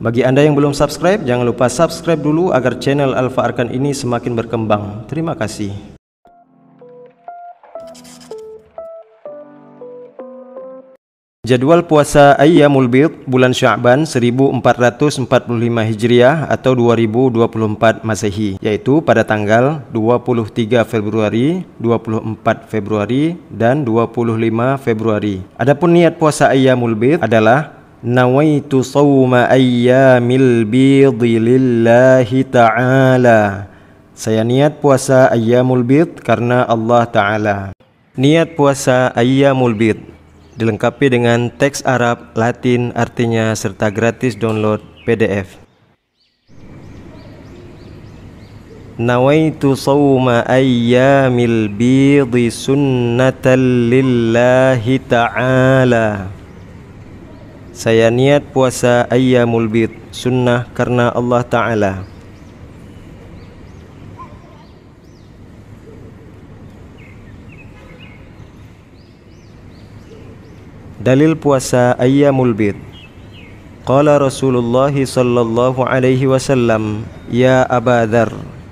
Bagi Anda yang belum subscribe, jangan lupa subscribe dulu agar channel Alfa Arkan ini semakin berkembang. Terima kasih. Jadwal puasa Ayyamul Bid bulan Sya'ban 1445 Hijriah atau 2024 Masehi yaitu pada tanggal 23 Februari, 24 Februari dan 25 Februari. Adapun niat puasa Ayyamul Bid adalah Nawaitu sawma ayyamil bidh lillahi taala. Saya niat puasa Ayyamul bidh karena Allah Ta'ala Niat puasa Ayyamul bidh Dilengkapi dengan teks Arab, Latin, artinya serta gratis download PDF Nawaitu sawma ayyamil bidh sunnatan lillahi ta'ala Saya niat puasa Ayyamul Bid Sunnah karena Allah Ta'ala Dalil puasa Ayyamul Bid Qala Rasulullah sallallahu alaihi wasallam Ya Aba Dhar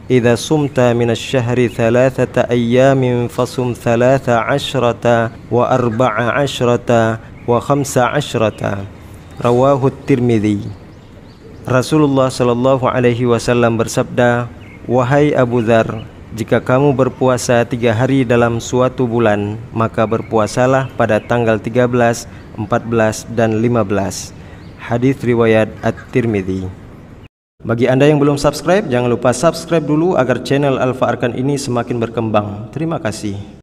إذا صمت من الشهر ثلاثة أيام فصم ثلاث عشرة وأربع عشرة وخمس عشرة rawahu Tirmidzi Rasulullah Shallallahu alaihi wasallam bersabda wahai Abu Dzar jika kamu berpuasa tiga hari dalam suatu bulan, maka berpuasalah pada tanggal 13, 14, dan 15. Hadis riwayat At-Tirmidzi. Bagi Anda yang belum subscribe, jangan lupa subscribe dulu agar channel Alfa Arkan ini semakin berkembang. Terima kasih.